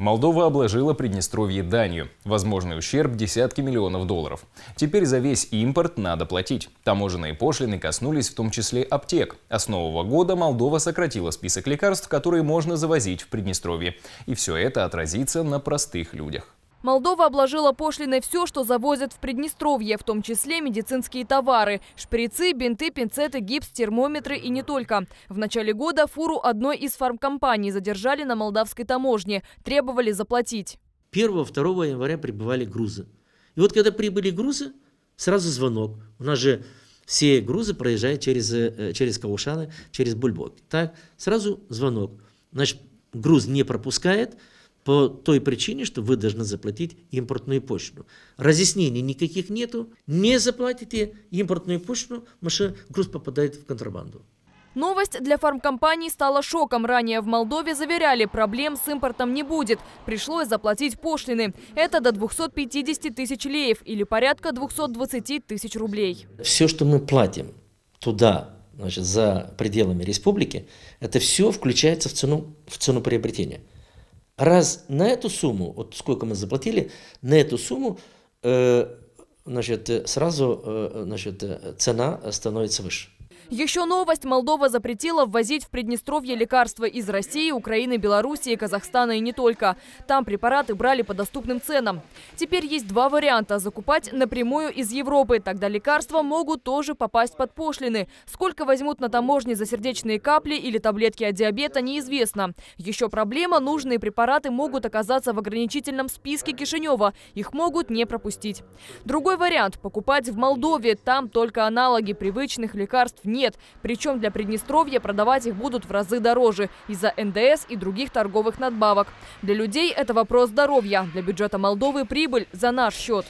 Молдова обложила Приднестровье данью. Возможный ущерб – десятки миллионов долларов. Теперь за весь импорт надо платить. Таможенные пошлины коснулись в том числе аптек. А с нового года Молдова сократила список лекарств, которые можно завозить в Приднестровье. И все это отразится на простых людях. Молдова обложила пошлиной все, что завозят в Приднестровье, в том числе медицинские товары – шприцы, бинты, пинцеты, гипс, термометры и не только. В начале года фуру одной из фармкомпаний задержали на молдавской таможне, требовали заплатить. 1-2 января прибывали грузы. И вот когда прибыли грузы, сразу звонок. У нас же все грузы проезжают через, э, через Каушаны, через Бульбок. Так, сразу звонок. Значит, груз не пропускает – по той причине, что вы должны заплатить импортную пошлину. Разъяснений никаких нету. Не заплатите импортную пошлину, машина, груз попадает в контрабанду. Новость для фармкомпаний стала шоком. Ранее в Молдове заверяли, проблем с импортом не будет. Пришлось заплатить пошлины. Это до 250 тысяч леев или порядка 220 тысяч рублей. Все, что мы платим туда, значит, за пределами республики, это все включается в цену, в цену приобретения раз на эту сумму, вот сколько мы заплатили, на эту сумму э, значит, э, сразу э, значит, э, цена становится выше. Еще новость. Молдова запретила ввозить в Приднестровье лекарства из России, Украины, Белоруссии, Казахстана и не только. Там препараты брали по доступным ценам. Теперь есть два варианта. Закупать напрямую из Европы. Тогда лекарства могут тоже попасть под пошлины. Сколько возьмут на таможне за сердечные капли или таблетки от диабета, неизвестно. Еще проблема. Нужные препараты могут оказаться в ограничительном списке Кишинева. Их могут не пропустить. Другой вариант – покупать в Молдове. Там только аналоги привычных лекарств не нет. Причем для Приднестровья продавать их будут в разы дороже из-за НДС и других торговых надбавок. Для людей это вопрос здоровья. Для бюджета Молдовы прибыль за наш счет.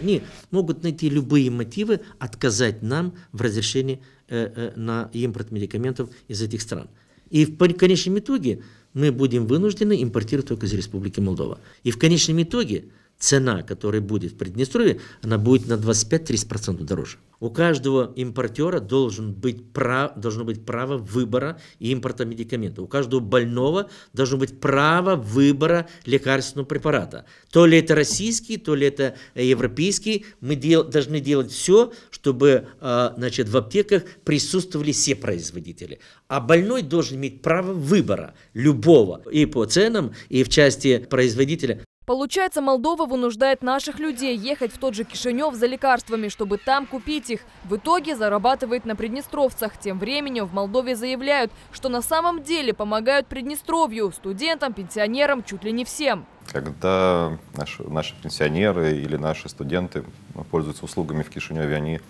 Они могут найти любые мотивы отказать нам в разрешении э, э, на импорт медикаментов из этих стран. И в конечном итоге мы будем вынуждены импортировать только из Республики Молдова. И в конечном итоге цена, которая будет в Приднестровье, она будет на 25-30% дороже. У каждого импортера должен быть прав, должно быть право выбора и импорта медикаментов. У каждого больного должно быть право выбора лекарственного препарата. То ли это российский, то ли это э, европейский. Мы дел, должны делать все, чтобы э, значит, в аптеках присутствовали все производители. А больной должен иметь право выбора любого и по ценам, и в части производителя. Получается, Молдова вынуждает наших людей ехать в тот же Кишинев за лекарствами, чтобы там купить их. В итоге зарабатывает на приднестровцах. Тем временем в Молдове заявляют, что на самом деле помогают Приднестровью, студентам, пенсионерам, чуть ли не всем. Когда наши, наши пенсионеры или наши студенты ну, пользуются услугами в Кишиневе, они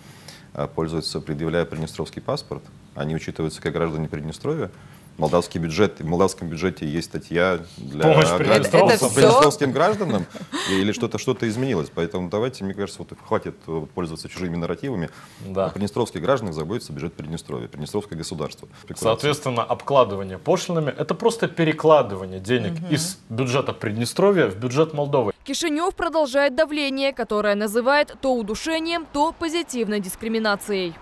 а, пользуются, предъявляя приднестровский паспорт, они учитываются как граждане Приднестровья, Молдавский бюджет, в молдавском бюджете есть статья для Помощь приднестровским гражданам, или что-то что то изменилось. Поэтому давайте, мне кажется, вот хватит э, пользоваться чужими нарративами. Да. А о приднестровских гражданах заботится бюджет Приднестровья, Приднестровское государство. Соответственно, обкладывание пошлинами – это просто перекладывание денег угу. из бюджета Приднестровья в бюджет Молдовы. Кишинев продолжает давление, которое называет то удушением, то позитивной дискриминацией.